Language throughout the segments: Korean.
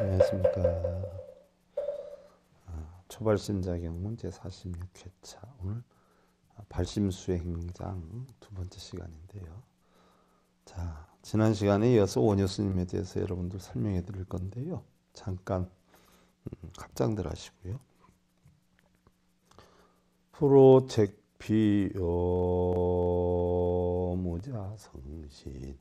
안녕하십니까. 아, 초발심자경문 제46회차 오늘 발심수행장 두 번째 시간인데요. 자 지난 시간에 이어서 원효스님에 대해서 여러분들 설명해 드릴 건데요. 잠깐 음, 갑장들 하시고요. 프로책피요 무자성신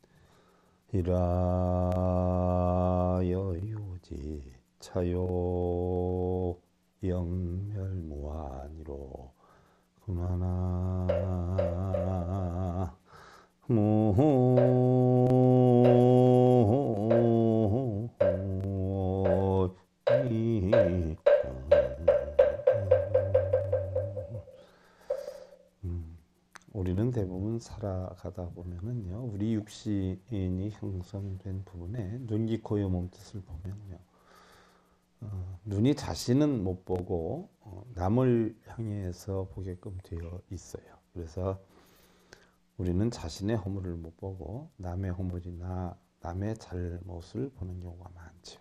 이라여유 가지 차요 영멸무한이로 그만하 무 아, 우리는 대부분 살아가다 보면은요, 우리 육신이 형성된 부분에 눈, 귀, 코, 요, 몸뜻을 보면요, 어, 눈이 자신은 못 보고 어, 남을 향해서 보게끔 되어 있어요. 그래서 우리는 자신의 허물을 못 보고 남의 허물이나 남의 잘못을 보는 경우가 많죠.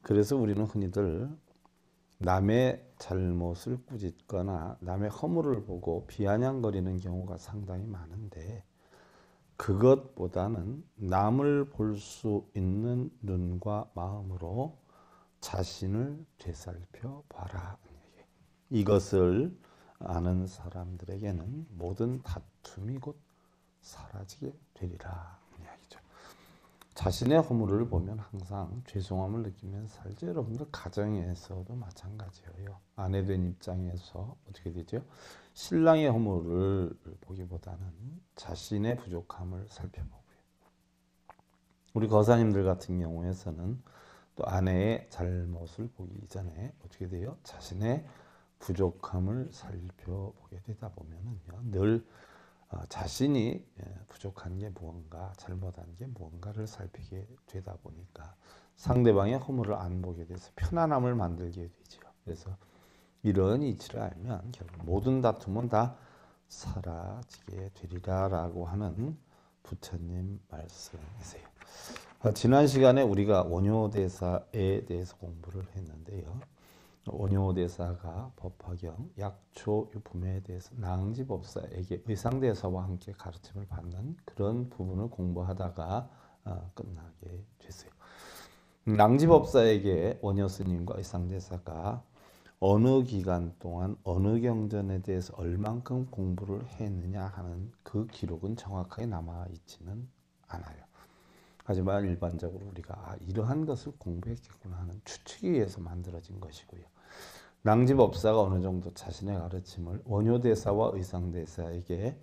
그래서 우리는 흔히들 남의 잘못을 꾸짖거나 남의 허물을 보고 비아냥거리는 경우가 상당히 많은데 그것보다는 남을 볼 수 있는 눈과 마음으로 자신을 되살펴 봐라. 이것을 아는 사람들에게는 모든 다툼이 곧 사라지게 되리라. 자신의 허물을 보면 항상 죄송함을 느끼면 살죠. 여러분들 가정에서도 마찬가지예요. 아내 된 입장에서 어떻게 되죠? 신랑의 허물을 보기보다는 자신의 부족함을 살펴보고요. 우리 거사님들 같은 경우에서는 또 아내의 잘못을 보기 이전에 어떻게 돼요? 자신의 부족함을 살펴보게 되다 보면은요. 늘 어, 자신이 예, 부족한 게 무언가, 잘못한 게 무언가를 살피게 되다 보니까 상대방의 허물을 안 보게 돼서 편안함을 만들게 되죠. 그래서 이런 이치를 알면 결국 모든 다툼은 다 사라지게 되리라라고 하는 부처님 말씀이세요. 어, 지난 시간에 우리가 원효대사에 대해서 공부를 했는데요. 원효대사가 법화경, 약초 유품에 대해서 낭지법사에게 의상대사와 함께 가르침을 받는 그런 부분을 공부하다가 어, 끝나게 됐어요. 낭지법사에게 원효스님과 의상대사가 어느 기간 동안 어느 경전에 대해서 얼만큼 공부를 했느냐 하는 그 기록은 정확하게 남아있지는 않아요. 하지만 일반적으로 우리가 아, 이러한 것을 공부했겠구나 하는 추측에 의해서 만들어진 것이고요. 낭지법사가 어느 정도 자신의 가르침을 원효대사와 의상대사에게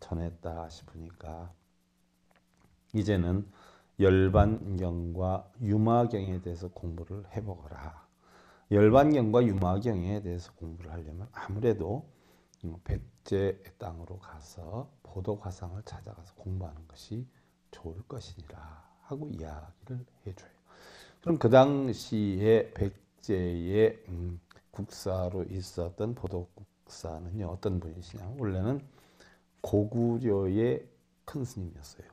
전했다 싶으니까 이제는 열반경과 유마경에 대해서 공부를 해보거라. 열반경과 유마경에 대해서 공부를 하려면 아무래도 뭐 백제의 땅으로 가서 보도화상을 찾아가서 공부하는 것이 좋을 것이니라 하고 이야기를 해줘요. 그럼 그 당시에 백제의 음, 국사로 있었던 보덕국사는 어떤 분이시냐? 원래는 고구려의 큰 스님이었어요.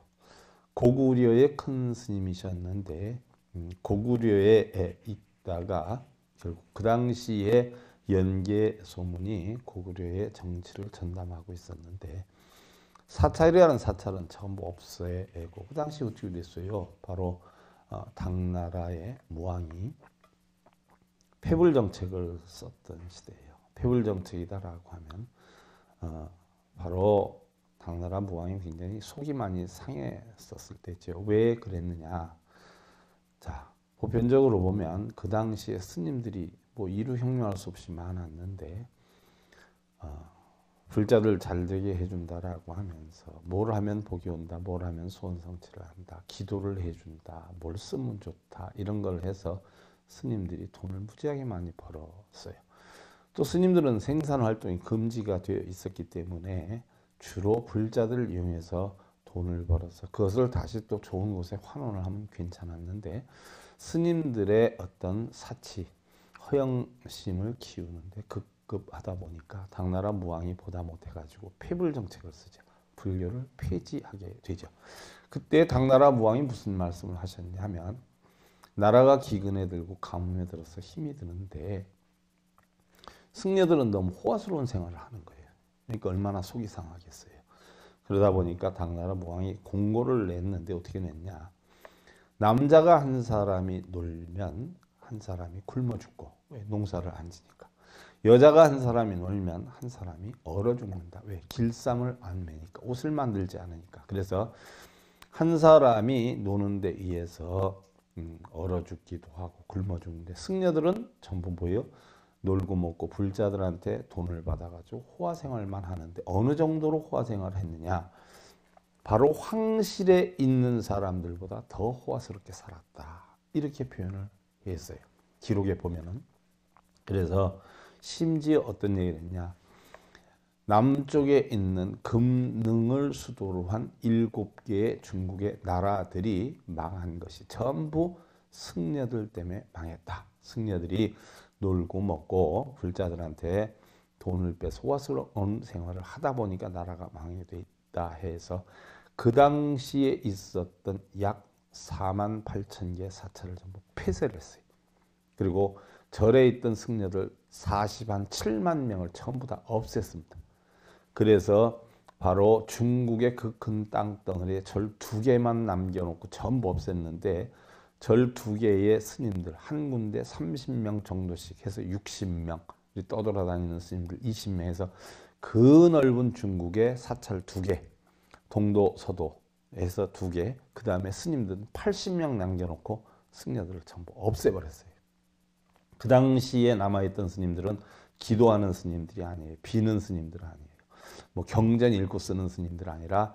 고구려의 큰 스님이셨는데 음, 고구려에 있다가 결국 그 당시에 연계 소문이 고구려의 정치를 전담하고 있었는데 사찰이라는 사찰은 전부 없애고 그 당시 어떻게 됐어요? 바로 어, 당나라의 무왕이 폐불 정책을 썼던 시대예요. 폐불 정책이다라고 하면 어, 바로 당나라 무왕이 굉장히 속이 많이 상했었을 때죠. 왜 그랬느냐? 자, 보편적으로 보면 그 당시에 스님들이 뭐 이루 형용할 수 없이 많았는데 어, 불자를 잘 되게 해준다라고 하면서 뭘 하면 복이 온다, 뭘 하면 소원성취를 한다, 기도를 해준다, 뭘 쓰면 좋다 이런 걸 해서 스님들이 돈을 무지하게 많이 벌었어요. 또 스님들은 생산 활동이 금지가 되어 있었기 때문에 주로 불자들을 이용해서 돈을 벌어서 그것을 다시 또 좋은 곳에 환원을 하면 괜찮았는데 스님들의 어떤 사치, 허영심을 키우는데 극 그 급하다 보니까 당나라 무왕이 보다 못해가지고 폐불 정책을 쓰죠. 불교를 폐지하게 되죠. 그때 당나라 무왕이 무슨 말씀을 하셨냐 면 나라가 기근에 들고 가뭄에 들어서 힘이 드는데 승려들은 너무 호화스러운 생활을 하는 거예요. 그러니까 얼마나 속이 상하겠어요. 그러다 보니까 당나라 무왕이 공고를 냈는데 어떻게 냈냐. 남자가 한 사람이 놀면 한 사람이 굶어 죽고 왜? 농사를 안 지니까. 여자가 한 사람이 놀면 한 사람이 얼어 죽는다. 왜? 길쌈을 안 매니까. 옷을 만들지 않으니까. 그래서 한 사람이 노는 데 의해서 음, 얼어 죽기도 하고 굶어 죽는데 승려들은 전부 뭐예 놀고 먹고 불자들한테 돈을 받아가지고 호화 생활만 하는데 어느 정도로 호화 생활을 했느냐? 바로 황실에 있는 사람들보다 더 호화스럽게 살았다. 이렇게 표현을 했어요. 기록에 보면은. 그래서 심지어 어떤 얘기를 했냐. 남쪽에 있는 금능을 수도로 한 일곱 개의 중국의 나라들이 망한 것이 전부 승려들 때문에 망했다. 승려들이 놀고 먹고 불자들한테 돈을 빼서 호화스러운 생활을 하다 보니까 나라가 망하돼 있다 해서 그 당시에 있었던 약 4만 8천 개 사찰을 전부 폐쇄를 했어요. 그리고 절에 있던 승려들 40한 7만 명을 전부 다 없앴습니다. 그래서 바로 중국의 그 큰 땅덩어리에 절 두 개만 남겨놓고 전부 없앴는데 절 두 개의 스님들 한 군데 30명 정도씩 해서 60명 떠돌아다니는 스님들 20명 해서 그 넓은 중국에 사찰 두 개, 동도, 서도 해서 두 개, 그 다음에 스님들 80명 남겨놓고 승려들을 전부 없애버렸어요. 그 당시에 남아있던 스님들은 기도하는 스님들이 아니에요. 비는 스님들 아니에요. 뭐 경전 읽고 쓰는 스님들 아니라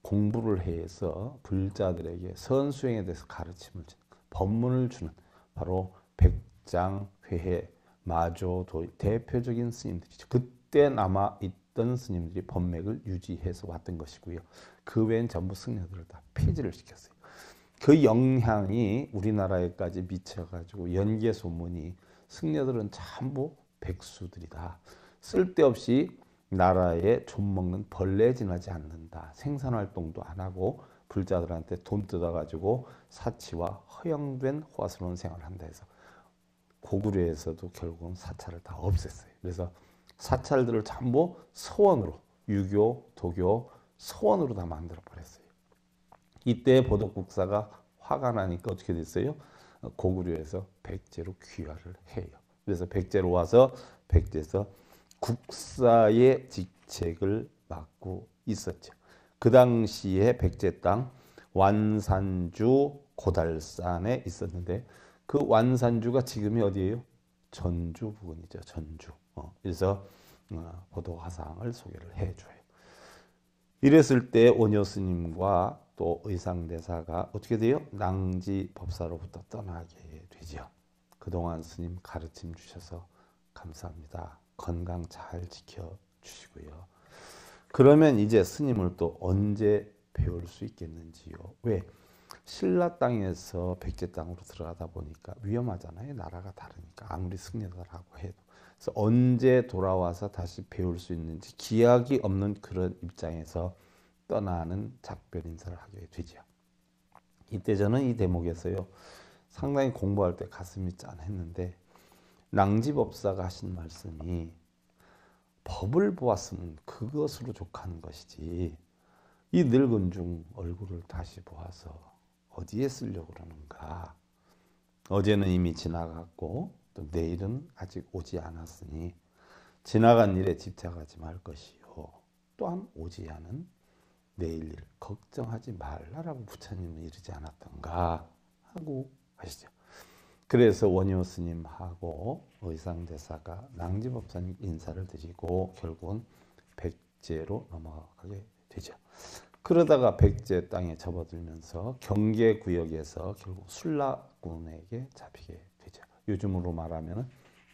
공부를 해서 불자들에게 선수행에 대해서 가르침을 주는 법문을 주는 바로 백장 회해 마조 도 대표적인 스님들이죠. 그때 남아 있던 스님들이 법맥을 유지해서 왔던 것이고요. 그 외엔 전부 승려들을 다 폐지를 시켰어요. 그 영향이 우리나라에까지 미쳐가지고 연개 소문이 승려들은 전부 백수들이다. 쓸데없이 나라에 좀 먹는 벌레 지나지 않는다. 생산 활동도 안 하고 불자들한테 돈 뜯어가지고 사치와 허영된 호화스러운 생활을 한다 해서 고구려에서도 결국은 사찰을 다 없앴어요. 그래서 사찰들을 전부 서원으로 유교, 도교, 서원으로 다 만들어 버렸어요. 이때 보덕국사가 화가 나니까 어떻게 됐어요? 고구려에서 백제로 귀화를 해요. 그래서 백제로 와서 백제에서 국사의 직책을 맡고 있었죠. 그 당시에 백제 땅 완산주 고달산에 있었는데 그 완산주가 지금이 어디예요? 전주 부근이죠. 전주. 어, 그래서 어, 보도화상을 소개를 해줘요. 이랬을 때 오녀 스님과 또 의상대사가 어떻게 돼요? 낭지 법사로부터 떠나게 되죠. 그동안 스님 가르침 주셔서 감사합니다. 건강 잘 지켜 주시고요. 그러면 이제 스님을 또 언제 배울 수 있겠는지요? 왜? 신라 땅에서 백제 땅으로 들어가다 보니까 위험하잖아요. 나라가 다르니까 아무리 승려라고 해도 그래서 언제 돌아와서 다시 배울 수 있는지 기약이 없는 그런 입장에서 떠나는 작별 인사를 하게 되지요. 이때 저는 이 대목에서요 상당히 공부할 때 가슴이 짠했는데 랑지법사가 하신 말씀이 법을 보았으면 그것으로 족하는 것이지 이 늙은 중 얼굴을 다시 보아서 어디에 쓰려고 그러는가 어제는 이미 지나갔고 또 내일은 아직 오지 않았으니 지나간 일에 집착하지 말 것이요 또한 오지 않은 내일 일 걱정하지 말라라고 부처님은 이러지 않았던가 하고 하시죠. 그래서 원효 스님하고 의상대사가 낭지법사님 인사를 드리고 결국은 백제로 넘어가게 되죠. 그러다가 백제 땅에 접어들면서 경계 구역에서 결국 신라군에게 잡히게 되죠. 요즘으로 말하면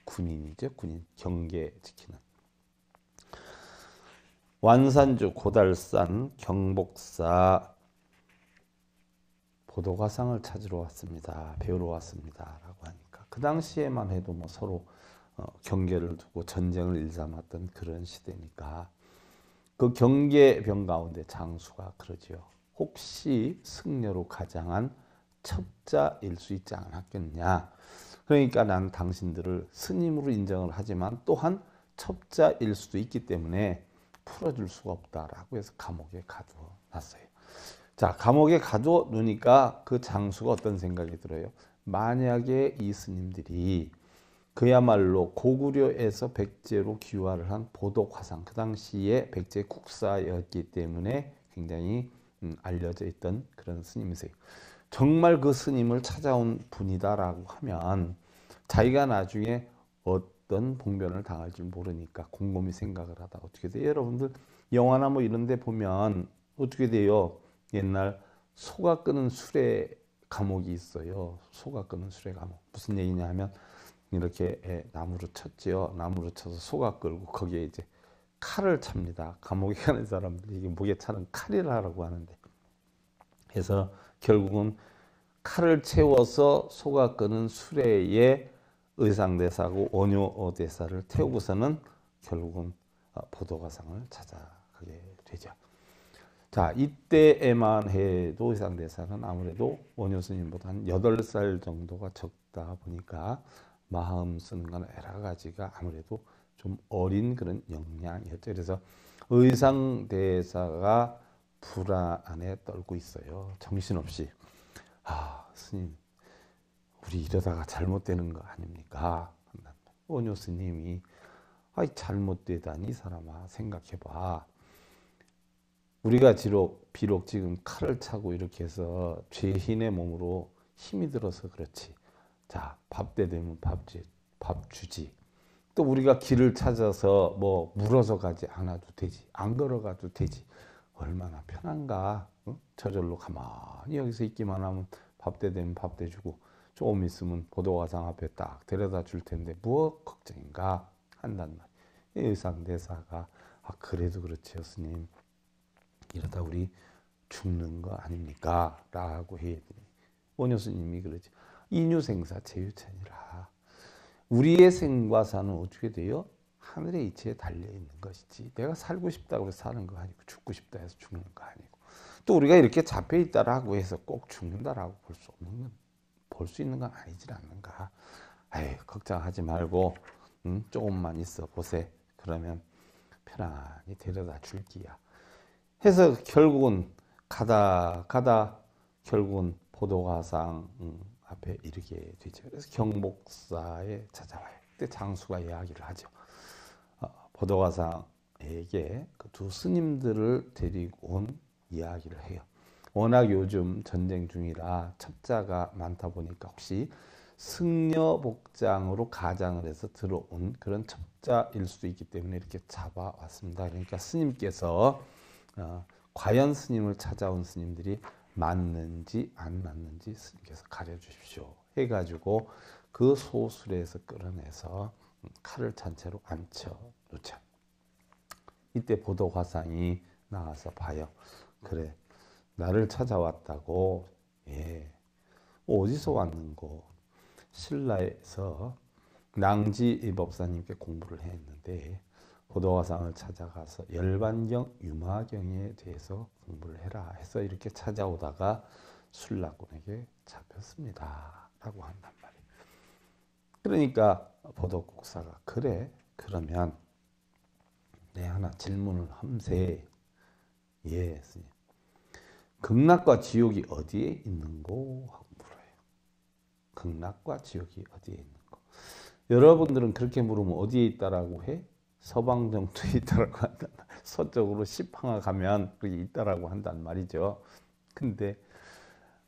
군인이죠. 군인 경계 지키는 완산주 고달산 경복사 보도가상을 찾으러 왔습니다. 배우러 왔습니다. 라고 하니까 그 당시에만 해도 뭐 서로 어, 경계를 두고 전쟁을 일삼았던 그런 시대니까 그 경계병 가운데 장수가 그러지요. 혹시 승려로 가장한 첩자일 수 있지 않았겠냐. 그러니까 난 당신들을 스님으로 인정을 하지만 또한 첩자일 수도 있기 때문에 풀어줄 수가 없다라고 해서 감옥에 가둬놨어요. 자, 감옥에 가둬놓으니까 그 장수가 어떤 생각이 들어요? 만약에 이 스님들이 그야말로 고구려에서 백제로 귀화를 한 보덕화상 그 당시에 백제 국사였기 때문에 굉장히 음, 알려져 있던 그런 스님이세요. 정말 그 스님을 찾아온 분이다라고 하면 자기가 나중에 어, 어떤 봉변을 당할지 모르니까 곰곰이 생각을 하다 어떻게 돼요? 여러분들 영화나 뭐 이런 데 보면 어떻게 돼요? 옛날 소가 끄는 술레 감옥이 있어요. 소가 끄는 술레 감옥. 무슨 얘기냐 하면 이렇게 예, 나무로 쳤지요. 나무로 쳐서 소가 끌고 거기에 이제 칼을 찹니다. 감옥에 가는 사람들이 게 목에 차는 칼이라고 하는데 그래서 결국은 칼을 채워서 소가 끄는 술레에 의상대사고 하 원효대사를 태우고서는 결국은 아, 보도가상을 찾아가게 되죠. 자, 이때에만 해도 의상대사는 아무래도 원효스님보다 한 8살 정도가 적다 보니까 마음 쓰는 건 여러 가지가 아무래도 좀 어린 그런 역량이었죠. 그래서 의상대사가 불안에 떨고 있어요. 정신없이. 아, 스님, 우리 이러다가 잘못되는 거 아닙니까? 원효 스님이 아이 잘못되다니 사람아 생각해봐. 우리가 지록, 비록 지금 칼을 차고 이렇게 해서 죄인의 몸으로 힘이 들어서 그렇지. 자, 밥때 되면 밥, 주, 밥 주지. 또 우리가 길을 찾아서 뭐 물어서 가지 않아도 되지. 안 걸어가도 되지. 얼마나 편한가. 응? 저절로 가만히 여기서 있기만 하면 밥때 되면 밥때 주고 조금 있으면 보도가상 앞에 딱 데려다 줄 텐데 무엇 걱정인가 한단 말. 의상 대사가 아 그래도 그렇지 스님 이러다 우리 죽는 거 아닙니까? 라고 해야되니 원효스님이 그러지 인유생사 제유천이라 우리의 생과 사는 어떻게 돼요? 하늘의 이치에 달려있는 것이지 내가 살고 싶다고 해서 사는 거 아니고 죽고 싶다 해서 죽는 거 아니고 또 우리가 이렇게 잡혀있다라고 해서 꼭 죽는다라고 볼 수 없는 겁니다. 볼수 있는 건 아니지 않는가. 아이 걱정하지 말고 음, 조금만 있어 보세. 그러면 편안히 데려다 줄기야. 해서 결국은 가다 가다 결국은 포도가상 음, 앞에 이르게 되죠. 그래서 경목사에 찾아와요. 그때 장수가 이야기를 하죠. 어, 포도가상에게 그두 스님들을 데리고 온 이야기를 해요. 워낙 요즘 전쟁 중이라 첩자가 많다 보니까 혹시 승려 복장으로 가장을 해서 들어온 그런 첩자일 수도 있기 때문에 이렇게 잡아왔습니다. 그러니까 스님께서 어, 과연 스님을 찾아온 스님들이 맞는지 안 맞는지 스님께서 가려주십시오 해가지고 그 소술에서 끌어내서 칼을 잔채로 앉혀 놓자. 이때 보도화상이 나와서 봐요. 그래 나를 찾아왔다고. 예. 뭐 어디서 왔는고? 신라에서 낭지 법사님께 공부를 했는데 보도화상을 찾아가서 열반경 유마경에 대해서 공부를 해라 해서 이렇게 찾아오다가 술라군에게 잡혔습니다. 라고 한단 말이에요. 그러니까 보도국사가 그래 그러면 내 네, 하나 질문을 함세 예 스님 극락과 지옥이 어디에 있는고 하고 물어요. 극락과 지옥이 어디에 있는고. 여러분들은 그렇게 물으면 어디에 있다라고 해? 서방 정토에 있다라고 한단 서쪽으로 시팡아 가면 거기 있다라고 한단 말이죠. 근데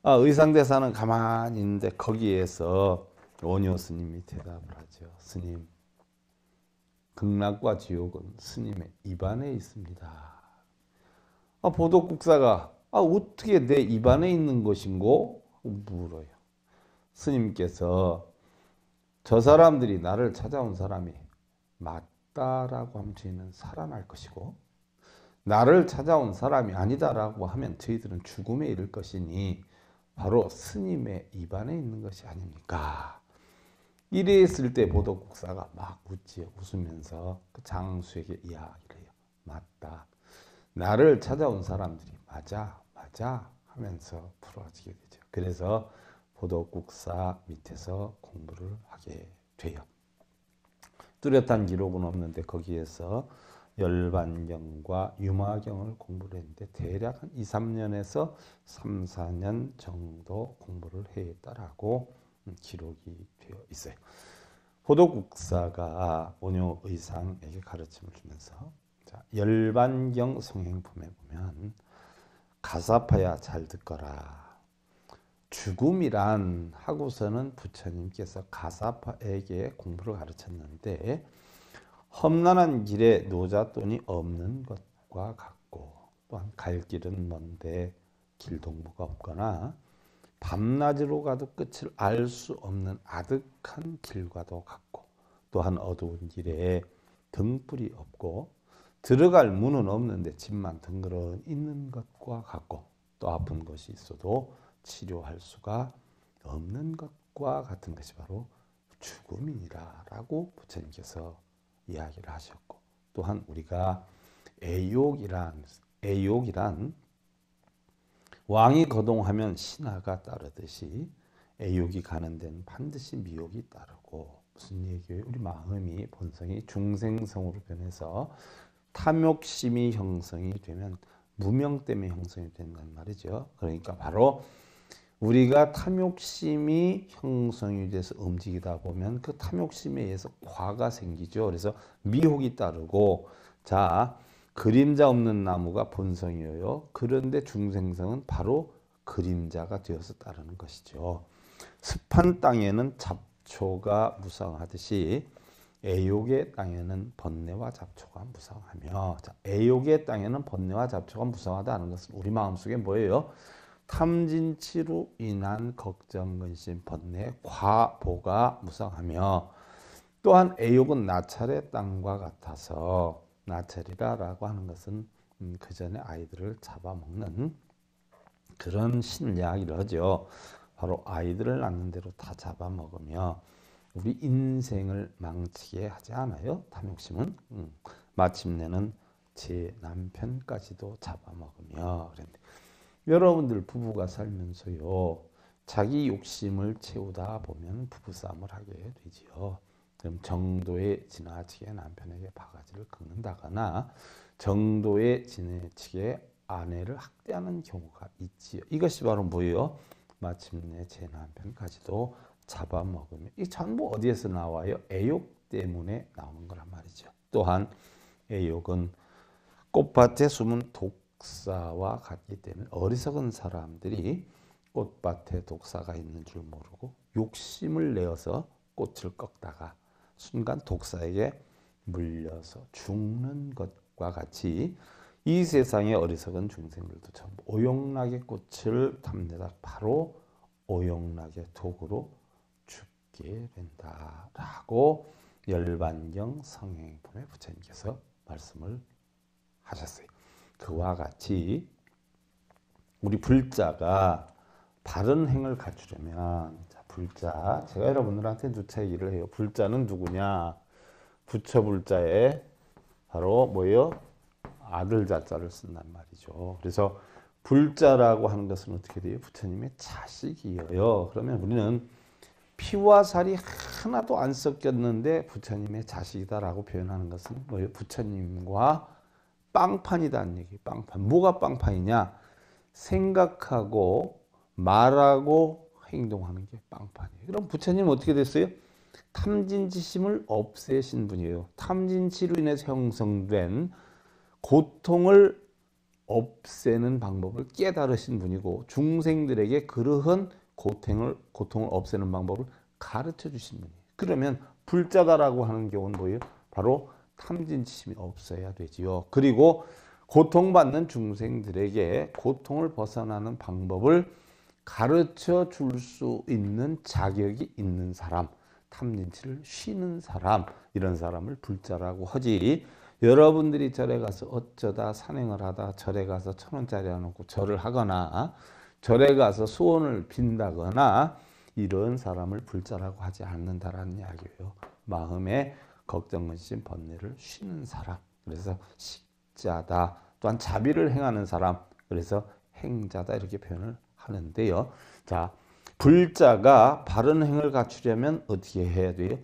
아, 의상대사는 가만히 있는데 거기에서 원효 스님이 대답을 하죠. 스님, 극락과 지옥은 스님의 입안에 있습니다. 아, 보도국사가 아, 어떻게 내 입안에 있는 것인고? 물어요. 스님께서 저 사람들이 나를 찾아온 사람이 맞다라고 하면 저희는 살아날 것이고 나를 찾아온 사람이 아니다라고 하면 저희들은 죽음에 이를 것이니 바로 스님의 입안에 있는 것이 아닙니까? 이랬을 때 보덕국사가 막웃지 웃으면서 그 장수에게 이야기를 해요. 맞다. 나를 찾아온 사람들이 맞아 맞아 하면서 풀어지게 되죠. 그래서 보도국사 밑에서 공부를 하게 돼요. 뚜렷한 기록은 없는데 거기에서 열반경과 유마경을 공부를 했는데 대략 한 2, 3년에서 3, 4년 정도 공부를 했다라고 기록이 되어 있어요. 호도국사가 온요 의상에게 가르침을 주면서 열반경 성행품에 보면 가사파야 잘 듣거라. 죽음이란 하고서는 부처님께서 가사파에게 공부를 가르쳤는데 험난한 길에 노잣돈이 없는 것과 같고 또한 갈 길은 먼데 길동무가 없거나 밤낮으로 가도 끝을 알 수 없는 아득한 길과도 같고 또한 어두운 길에 등불이 없고 들어갈 문은 없는데 집만 덩그런 러 있는 것과 같고 또 아픈 것이 있어도 치료할 수가 없는 것과 같은 것이 바로 죽음이라라고 부처님께서 이야기를 하셨고 또한 우리가 애욕이란 애욕이란 왕이 거동하면 신하가 따르듯이 애욕이 가는 데는 반드시 미혹이 따르고 무슨 얘기예요? 우리 마음이 본성이 중생성으로 변해서 탐욕심이 형성이 되면 무명 때문에 형성이 된단 말이죠. 그러니까 바로 우리가 탐욕심이 형성이 돼서 움직이다 보면 그 탐욕심에 의해서 과가 생기죠. 그래서 미혹이 따르고 자 그림자 없는 나무가 본성이에요. 그런데 중생성은 바로 그림자가 되어서 따르는 것이죠. 습한 땅에는 잡초가 무성하듯이 애욕의 땅에는 번뇌와 잡초가 무성하며 자, 애욕의 땅에는 번뇌와 잡초가 무성하다는 것은 우리 마음속에 뭐예요? 탐진치로 인한 걱정, 근심, 번뇌, 과보가 무성하며 또한 애욕은 나찰의 땅과 같아서 나찰이라고 하는 것은 음, 그 전에 아이들을 잡아먹는 그런 신약이라죠. 바로 아이들을 낳는 대로 다 잡아먹으며 우리 인생을 망치게 하지 않아요. 탐욕심은 음. 마침내는 제 남편까지도 잡아먹으며 그랬는데 여러분들 부부가 살면서요 자기 욕심을 채우다 보면 부부싸움을 하게 되지요. 그럼 정도에 지나치게 남편에게 바가지를 긁는다거나 정도에 지나치게 아내를 학대하는 경우가 있지요. 이것이 바로 뭐예요? 마침내 제 남편까지도 잡아먹으면 이 전부 어디에서 나와요? 애욕 때문에 나오는 거란 말이죠. 또한 애욕은 꽃밭에 숨은 독사와 같기 때문에 어리석은 사람들이 꽃밭에 독사가 있는 줄 모르고 욕심을 내어서 꽃을 꺾다가 순간 독사에게 물려서 죽는 것과 같이 이 세상의 어리석은 중생들도 전부 오용락의 꽃을 탐내다 바로 오용락의 독으로 있게 된다라고 열반경 성행품에 부처님께서 말씀을 하셨어요. 그와 같이 우리 불자가 바른 행을 갖추려면 자, 불자 제가 여러분들한테 누차 얘기를 해요. 불자는 누구냐? 부처 불자의 바로 뭐예요? 아들 자자를 쓴단 말이죠. 그래서 불자라고 하는 것은 어떻게 돼요? 부처님의 자식이에요. 그러면 우리는 피와 살이 하나도 안 섞였는데 부처님의 자식이다라고 표현하는 것은 뭐예요? 부처님과 빵판이다는 얘기. 빵판. 뭐가 빵판이냐? 생각하고 말하고 행동하는 게 빵판이에요. 그럼 부처님 어떻게 됐어요? 탐진치심을 없애신 분이에요. 탐진치로 인해서 형성된 고통을 없애는 방법을 깨달으신 분이고 중생들에게 그러한 고통을 고통을 없애는 방법을 가르쳐 주시 분이에요. 그러면 불자다라고 하는 경우는 뭐예요? 바로 탐진심이 없어야 되지요. 그리고 고통받는 중생들에게 고통을 벗어나는 방법을 가르쳐 줄 수 있는 자격이 있는 사람, 탐진치를 쉬는 사람, 이런 사람을 불자라고 하지. 여러분들이 절에 가서 어쩌다 산행을 하다 절에 가서 천 원짜리 안 놓고 절을 하거나 절에 가서 소원을 빈다거나 이런 사람을 불자라고 하지 않는다라는 이야기예요. 마음의 걱정, 근심, 번뇌를 쉬는 사람. 그래서 식자다. 또한 자비를 행하는 사람. 그래서 행자다 이렇게 표현을 하는데요. 자, 불자가 바른 행을 갖추려면 어떻게 해야 돼요?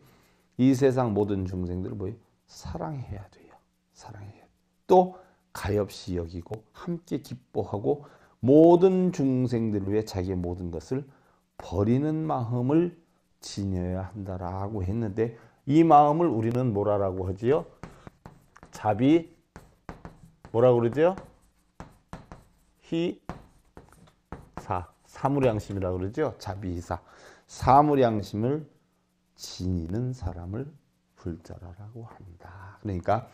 이 세상 모든 중생들을 뭐 사랑해야 돼요. 사랑해야 돼요. 또 가엾이 여기고 함께 기뻐하고 모든 중생들 을 위해 자기의 모든 것을 버리는 마음을 지녀야 한다라고 했는데 이 마음을 우리는 뭐라고 하지요? 자비 뭐라고 그러죠? 희사 사물양심이라고 그러죠? 자비희사 사물양심을 지니는 사람을 불자라라고 한다. 그러니까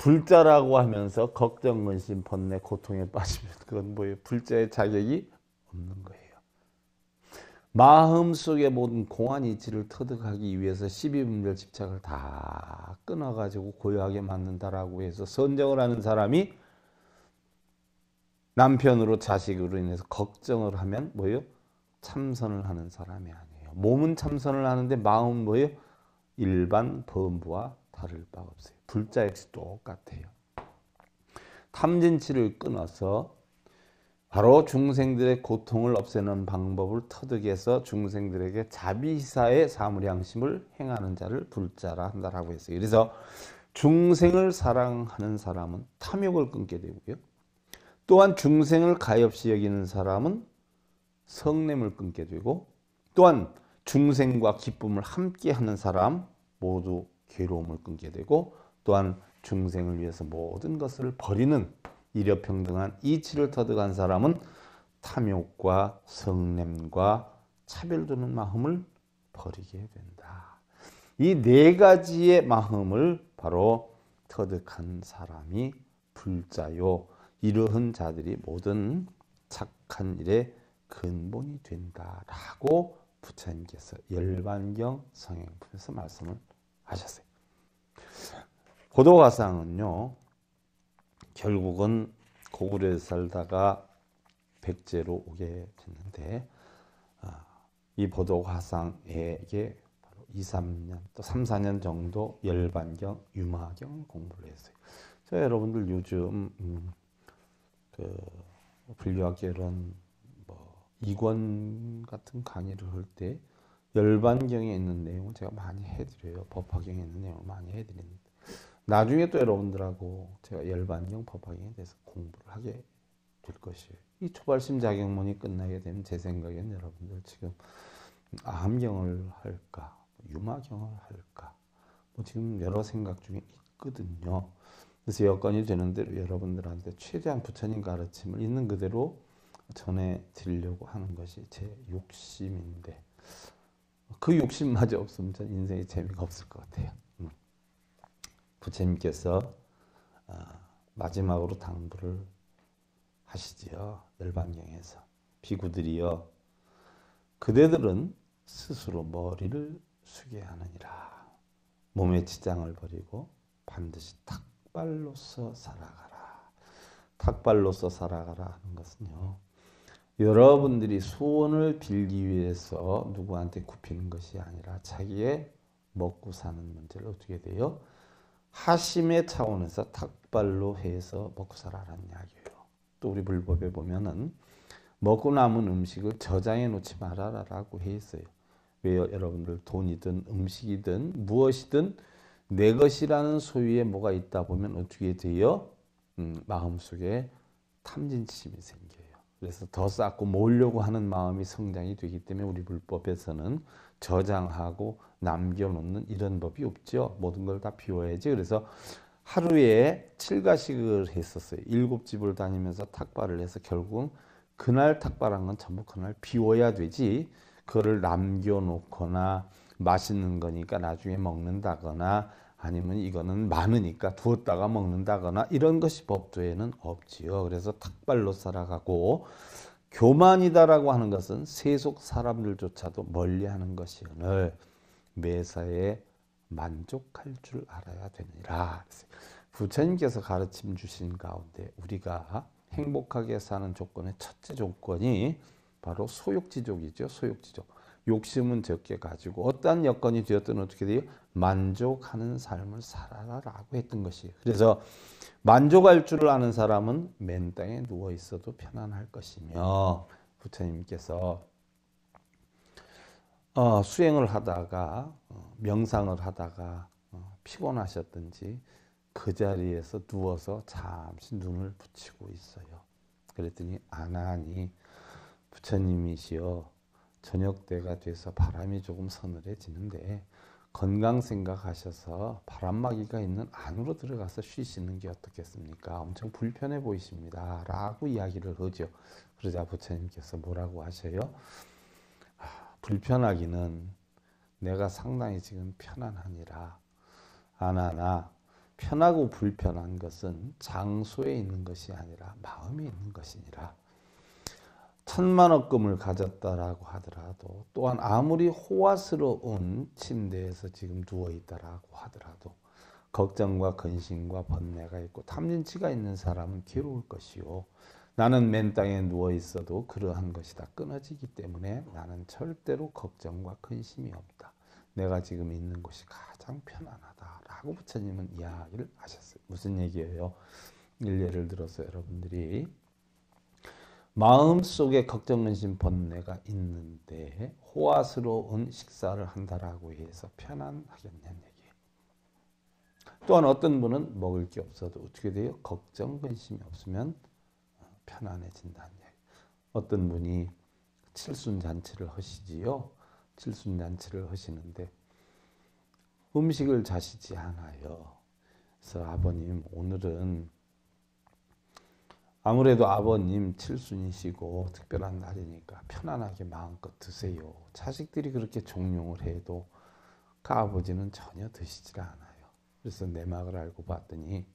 불자라고 하면서 걱정, 근심, 번뇌, 고통에 빠지면 그건 뭐예요? 불자의 자격이 없는 거예요. 마음속의 모든 공한 이치를 터득하기 위해서 12분별 집착을 다 끊어가지고 고요하게 만든다라고 해서 선정을 하는 사람이 남편으로 자식으로 인해서 걱정을 하면 뭐예요? 참선을 하는 사람이 아니에요. 몸은 참선을 하는데 마음은 뭐예요? 일반 범부와 다를 바 없어요. 불자 역시 똑같아요. 탐진치를 끊어서 바로 중생들의 고통을 없애는 방법을 터득해서 중생들에게 자비사의 사물양심을 행하는 자를 불자라 한다라고 했어요. 그래서 중생을 사랑하는 사람은 탐욕을 끊게 되고요. 또한 중생을 가엾이 여기는 사람은 성냄을 끊게 되고 또한 중생과 기쁨을 함께하는 사람 모두 괴로움을 끊게 되고 또한 중생을 위해서 모든 것을 버리는 이력평등한 이치를 터득한 사람은 탐욕과 성냄과 차별두는 마음을 버리게 된다. 이 네 가지의 마음을 바로 터득한 사람이 불자요. 이러한 자들이 모든 착한 일의 근본이 된다라고 부처님께서 열반경 성행품에서 말씀을 하셨어요. 고도가상은요. 결국은 고구려에 살다가 백제로 오게 됐는데 아, 이 보도화상에게 바로 2, 3년 또 3, 4년 정도 열반경, 유마경 공부를 했어요. 저 여러분들 요즘 음, 그 불교학 이런 뭐 이권 같은 강의를 할때 열반경에 있는 내용을 제가 많이 해드려요. 법화경에 있는 내용을 많이 해드리는다 나중에 또 여러분들하고 제가 열반경 법화경에 대해서 공부를 하게 될 것이에요. 이 초발심 자용문이 끝나게 되면 제 생각엔 여러분들 지금 암경을 할까, 유마경을 할까, 뭐 지금 여러 생각 중에 있거든요. 그래서 여건이 되는 대로 여러분들한테 최대한 부처님 가르침을 있는 그대로 전해 드리려고 하는 것이 제 욕심인데 그 욕심마저 없으면 전 인생에 재미가 없을 것 같아요. 음. 부처님께서 아, 마지막으로 당부를 하시지요. 열반경에서 비구들이여 그대들은 스스로 머리를 숙여 하느니라 몸에 지장을 버리고 반드시 탁발로서 살아가라 탁발로서 살아가라 하는 것은요 여러분들이 소원을 빌기 위해서 누구한테 굽히는 것이 아니라 자기의 먹고 사는 문제를 어떻게 돼요? 하심의 차원에서 탁발로 해서 먹고 살아라는 이야기예요. 또 우리 불법에 보면은 먹고 남은 음식을 저장해 놓지 말아라라고 해 있어요. 왜요? 여러분들 돈이든 음식이든 무엇이든 내 것이라는 소유에 뭐가 있다 보면 어떻게 돼요? 음, 마음속에 탐진심이 생겨 그래서 더 쌓고 모으려고 하는 마음이 성장이 되기 때문에 우리 불법에서는 저장하고 남겨놓는 이런 법이 없죠. 모든 걸 다 비워야지. 그래서 하루에 7가식을 했었어요. 7 집을 다니면서 탁발을 해서 결국 은 그날 탁발한 건 전부 그날 비워야 되지. 그거를 남겨놓거나 맛있는 거니까 나중에 먹는다거나 아니면 이거는 많으니까 두었다가 먹는다거나 이런 것이 법조에는 없지요. 그래서 탁발로 살아가고 교만이다라고 하는 것은 세속 사람들조차도 멀리하는 것이오늘 매사에 만족할 줄 알아야 되느니라. 부처님께서 가르침 주신 가운데 우리가 행복하게 사는 조건의 첫째 조건이 바로 소욕지족이죠. 소욕지족. 욕심은 적게 가지고 어떠 여건이 되었든 어떻게 돼요? 만족하는 삶을 살아라라고 했던 것이. 그래서 만족할 줄을 아는 사람은 맨 땅에 누워 있어도 편안할 것이며 부처님께서 어, 수행을 하다가 어, 명상을 하다가 어, 피곤하셨든지 그 자리에서 누워서 잠시 눈을 붙이고 있어요. 그랬더니 아나니 부처님이시여 저녁 때가 돼서 바람이 조금 서늘해지는데 건강 생각하셔서 바람막이가 있는 안으로 들어가서 쉬시는 게 어떻겠습니까? 엄청 불편해 보이십니다. 라고 이야기를 하죠. 그러자 부처님께서 뭐라고 하셔요? 아, 불편하기는 내가 상당히 지금 편안하니라. 아나나 편하고 불편한 것은 장소에 있는 것이 아니라 마음에 있는 것이니라. 천만억금을 가졌다라고 하더라도 또한 아무리 호화스러운 침대에서 지금 누워있다라고 하더라도 걱정과 근심과 번뇌가 있고 탐진치가 있는 사람은 괴로울 것이요 나는 맨 땅에 누워 있어도 그러한 것이 다 끊어지기 때문에 나는 절대로 걱정과 근심이 없다. 내가 지금 있는 곳이 가장 편안하다라고 부처님은 이야기를 하셨어요. 무슨 얘기예요? 일례를 들어서 여러분들이 마음속에 걱정 근심 번뇌가 있는데 호화스러운 식사를 한다라고 해서 편안하겠냐는 얘기예요. 또한 어떤 분은 먹을 게 없어도 어떻게 돼요? 걱정 근심이 없으면 어, 편안해진다는 얘기. 어떤 분이 칠순 잔치를 하시지요. 칠순 잔치를 하시는데 음식을 자시지 않아요. 그래서 아버님 오늘은 아무래도 아버님 칠순이시고 특별한 날이니까 편안하게 마음껏 드세요. 자식들이 그렇게 종용을 해도 그 아버지는 전혀 드시질 않아요. 그래서 내막을 알고 봤더니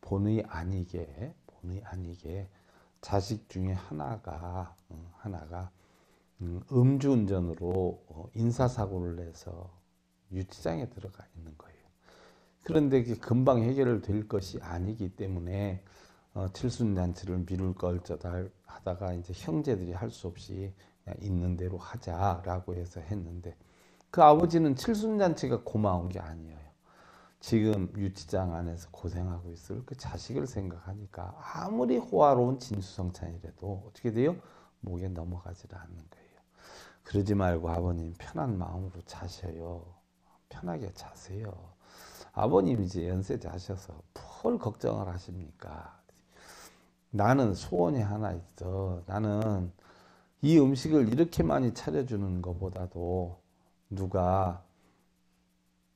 본의 아니게 본의 아니게 자식 중에 하나가 하나가 음, 음주운전으로 어, 인사사고를 내서 유치장에 들어가 있는 거예요. 그런데 그게 금방 해결될 것이 아니기 때문에 어, 칠순잔치를 미룰 걸 저다 하다가 이제 형제들이 할 수 없이 있는 대로 하자라고 해서 했는데 그 아버지는 칠순잔치가 고마운 게 아니에요. 지금 유치장 안에서 고생하고 있을 그 자식을 생각하니까 아무리 호화로운 진수성찬이라도 어떻게 돼요? 목에 넘어가질 않는 거예요. 그러지 말고 아버님 편한 마음으로 자세요 편하게 자세요. 아버님 이제 연세자셔서 뭘 걱정을 하십니까? 나는 소원이 하나 있어. 나는 이 음식을 이렇게 많이 차려주는 것보다도 누가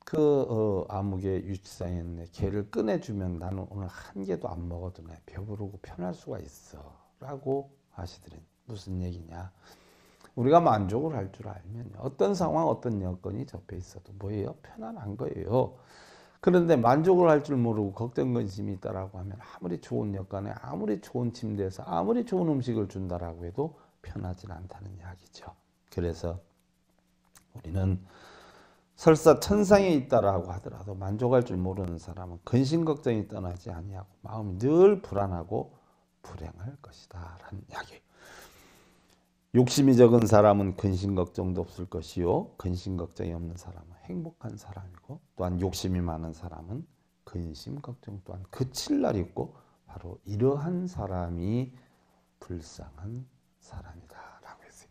그 어, 암흑의 유치상이 개를 꺼내주면 나는 오늘 한 개도 안 먹어도 내 배부르고 편할 수가 있어 라고 하시더니 무슨 얘기냐 우리가 만족을 할 줄 알면 어떤 상황 어떤 여건이 접해 있어도 뭐예요 편안한 거예요 그런데 만족을 할 줄 모르고 걱정 근심이 있다라고 하면 아무리 좋은 여건에 아무리 좋은 침대에서 아무리 좋은 음식을 준다라고 해도 편하진 않다는 이야기죠. 그래서 우리는 설사 천상에 있다라고 하더라도 만족할 줄 모르는 사람은 근심 걱정이 떠나지 아니하고 마음이 늘 불안하고 불행할 것이다라는 이야기. 욕심이 적은 사람은 근심 걱정도 없을 것이요 근심 걱정이 없는 사람은 행복한 사람이고 또한 욕심이 많은 사람은 근심, 그 걱정 또한 그칠 날이 있고 바로 이러한 사람이 불쌍한 사람이다 라고 했어요.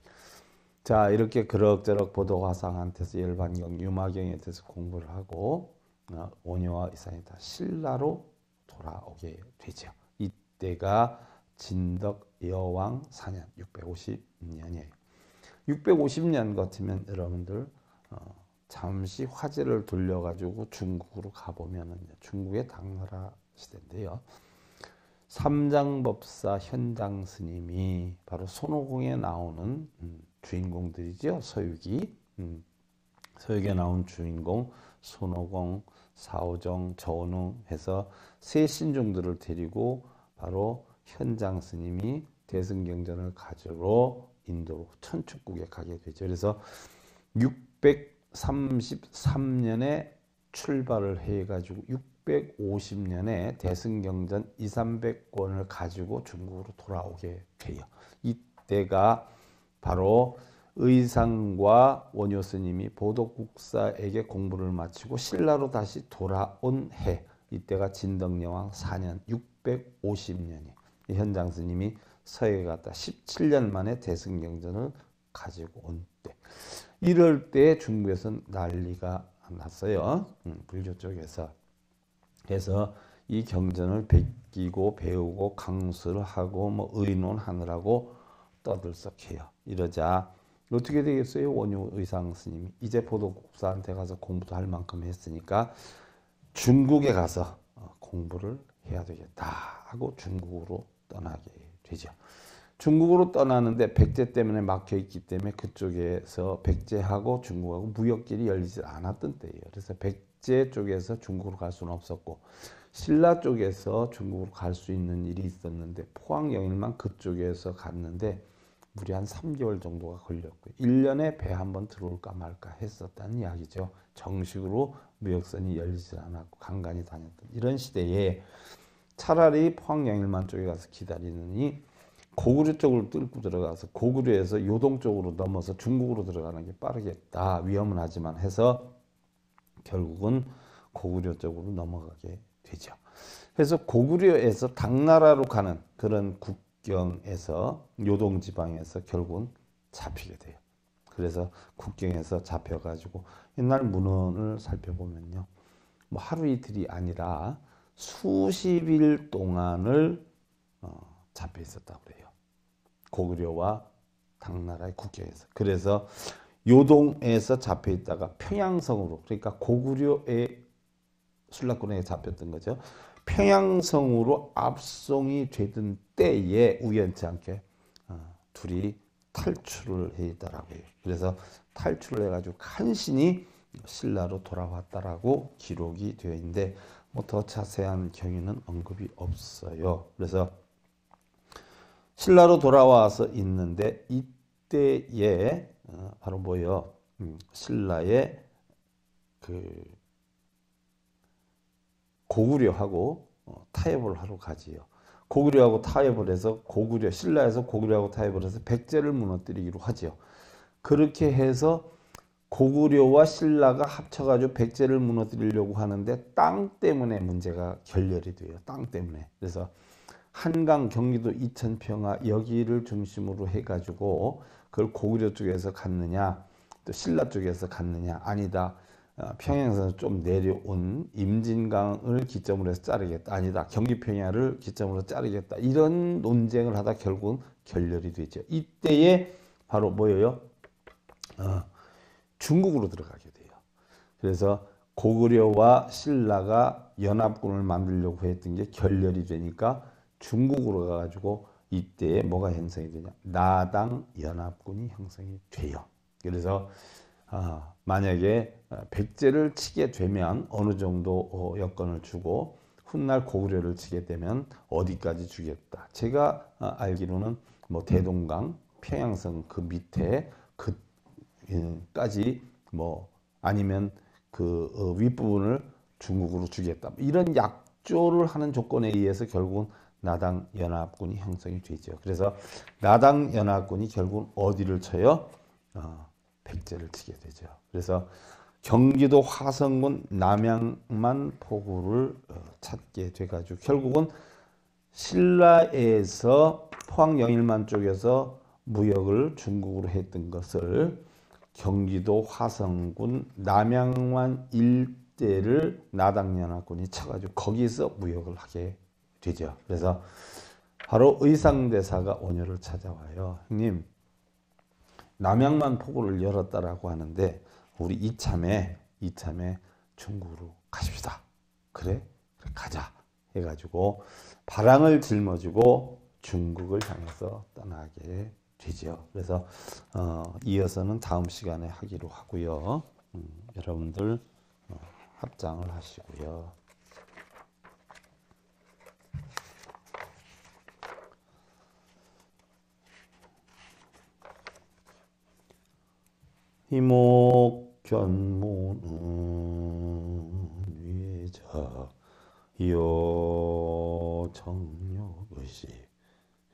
자 이렇게 그럭저럭 보도화상한테서 열반경, 유마경에 대해서 공부를 하고 원효와 어, 이산이 다 신라로 돌아오게 되죠. 이때가 진덕 여왕 4년 650년이에요. 650년 같으면 여러분들 어, 잠시 화제를 돌려가지고 중국으로 가보면 중국의 당나라 시대인데요. 삼장법사 현장 스님이 바로 손오공에 나오는 음, 주인공들이죠. 서유기. 음, 서유기에 나온 주인공 손오공, 사오정, 저웅 해서 세 신종들을 데리고 바로 현장 스님이 대승경전을 가지러 인도 천축국에 가게 되죠. 그래서 600 1 3 3년에 출발을 해가지고 650년에 대승경전 2, 300권을 가지고 중국으로 돌아오게 돼요. 이때가 바로 의상과 원효 스님이 보덕국사에게 공부를 마치고 신라로 다시 돌아온 해. 이때가 진덕여왕 4년 650년이 현장 스님이 서해 갔다 17년 만에 대승경전을 가지고 온 때. 이럴 때 중국에서는 난리가 났어요. 음, 불교 쪽에서. 그래서 이 경전을 베끼고 배우고 강수를 하고 뭐 의논하느라고 떠들썩해요. 이러자 어떻게 되겠어요? 원효 의상 스님이 이제 보도국사한테 가서 공부도 할 만큼 했으니까 중국에 가서 어, 공부를 해야 되겠다 하고 중국으로 떠나게 되죠. 중국으로 떠나는데 백제 때문에 막혀 있기 때문에 그쪽에서 백제하고 중국하고 무역길이 열리지 않았던 때예요. 그래서 백제 쪽에서 중국으로 갈 수는 없었고 신라 쪽에서 중국으로 갈 수 있는 일이 있었는데 포항 영일만 그쪽에서 갔는데 무려 한 3개월 정도가 걸렸고 1년에 배 한 번 들어올까 말까 했었다는 이야기죠. 정식으로 무역선이 열리지 않았고 간간히 다녔던 이런 시대에 차라리 포항 영일만 쪽에 가서 기다리느니 고구려 쪽으로 뚫고 들어가서 고구려에서 요동 쪽으로 넘어서 중국으로 들어가는 게 빠르겠다. 위험은 하지만 해서 결국은 고구려 쪽으로 넘어가게 되죠. 그래서 고구려에서 당나라로 가는 그런 국경에서 요동 지방에서 결국은 잡히게 돼요. 그래서 국경에서 잡혀가지고 옛날 문헌을 살펴보면요. 뭐 하루 이틀이 아니라 수십일 동안을 어, 잡혀 있었다고 그래요. 고구려와 당나라의 국경에서 그래서 요동에서 잡혀 있다가 평양성으로 그러니까 고구려의 순라군에 잡혔던 거죠. 평양성으로 압송이 되던 때에 우연치 않게 어, 둘이 탈출을 해있다라고 해요. 그래서 탈출을 해가지고 간신히 신라로 돌아왔다라고 기록이 되어 있는데 뭐 더 자세한 경위는 언급이 없어요. 그래서 신라로 돌아와서 있는데 이때에 어, 바로 뭐요? 음, 신라의 그 고구려하고 어, 타협을 하러 가지요. 고구려하고 타협을 해서 고구려 신라에서 고구려하고 타협을 해서 백제를 무너뜨리기로 하지요. 그렇게 해서 고구려와 신라가 합쳐가지고 백제를 무너뜨리려고 하는데 땅 때문에 문제가 결렬이 돼요. 땅 때문에. 그래서 한강 경기도 이천평화 여기를 중심으로 해가지고 그걸 고구려 쪽에서 갔느냐 또 신라 쪽에서 갔느냐 아니다 어, 평양에서 좀 내려온 임진강을 기점으로 해서 자르겠다 아니다 경기 평야를 기점으로 자르겠다 이런 논쟁을 하다 결국은 결렬이 되죠 이때에 바로 뭐예요 어, 중국으로 들어가게 돼요 그래서 고구려와 신라가 연합군을 만들려고 했던 게 결렬이 되니까 중국으로 가가지고 이때 뭐가 형성이 되냐 나당 연합군이 형성이 돼요. 그래서 아, 어, 만약에 백제를 치게 되면 어느 정도 어, 여건을 주고 훗날 고구려를 치게 되면 어디까지 주겠다. 제가 어, 알기로는 뭐 대동강, 평양성 그 밑에 그까지 뭐 아니면 그 어, 윗부분을 중국으로 주겠다. 뭐 이런 약조를 하는 조건에 의해서 결국은 나당 연합군이 형성이 되죠. 그래서 나당 연합군이 결국은 어디를 쳐요? 어, 백제를 치게 되죠. 그래서 경기도 화성군 남양만 포구를 어, 찾게 돼가지고 결국은 신라에서 포항 영일만 쪽에서 무역을 중국으로 했던 것을 경기도 화성군 남양만 일대를 나당연합군이 쳐가지고 거기서 무역을 하게 되죠. 그래서 바로 의상대사가 오녀를 찾아와요. 형님, 남양만 포고를 열었다라고 하는데 우리 이참에 이참에 중국으로 가십시다. 그래? 그래 가자. 해가지고 바람을 짊어지고 중국을 향해서 떠나게 되죠. 그래서 어, 이어서는 다음 시간에 하기로 하고요. 음, 여러분들 어, 합장을 하시고요. 이목견문 은 위자 여청력의식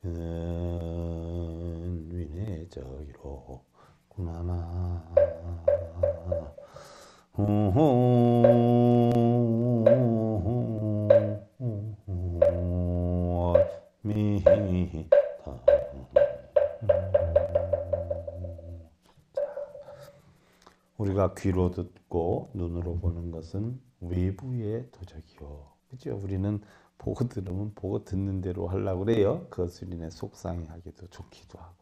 은위내적이로 구나나 미히 우리가 귀로 듣고 눈으로 보는 것은 외부의 도적이요. 그죠? 우리는 보고 들으면 보고 듣는 대로 하려고 그래요. 그것을 인해 속상해하기도 좋기도 하고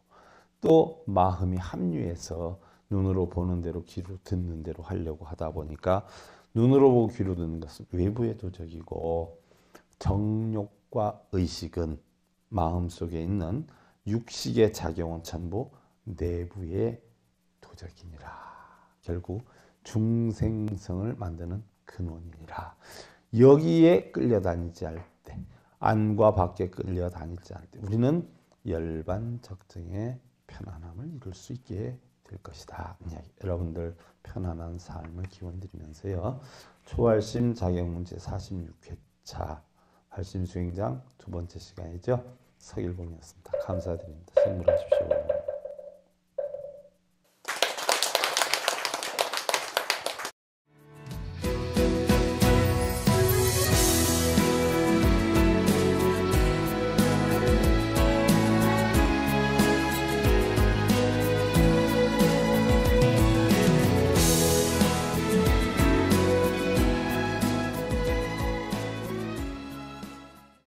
또 마음이 합류해서 눈으로 보는 대로 귀로 듣는 대로 하려고 하다 보니까 눈으로 보고 귀로 듣는 것은 외부의 도적이고 정욕과 의식은 마음 속에 있는 육식의 작용은 전부 내부의 도적이니라. 결국 중생성을 만드는 근원이니라. 여기에 끌려다니지 않을 때, 안과 밖에 끌려다니지 않을 때, 우리는 열반 적정의 편안함을 이룰 수 있게 될 것이다. 여러분들 편안한 삶을 기원드리면서요. 초월심 자격문제 46회차 발심 수행장 두 번째 시간이죠. 서일봉이었습니다. 감사드립니다. 생물하십시오.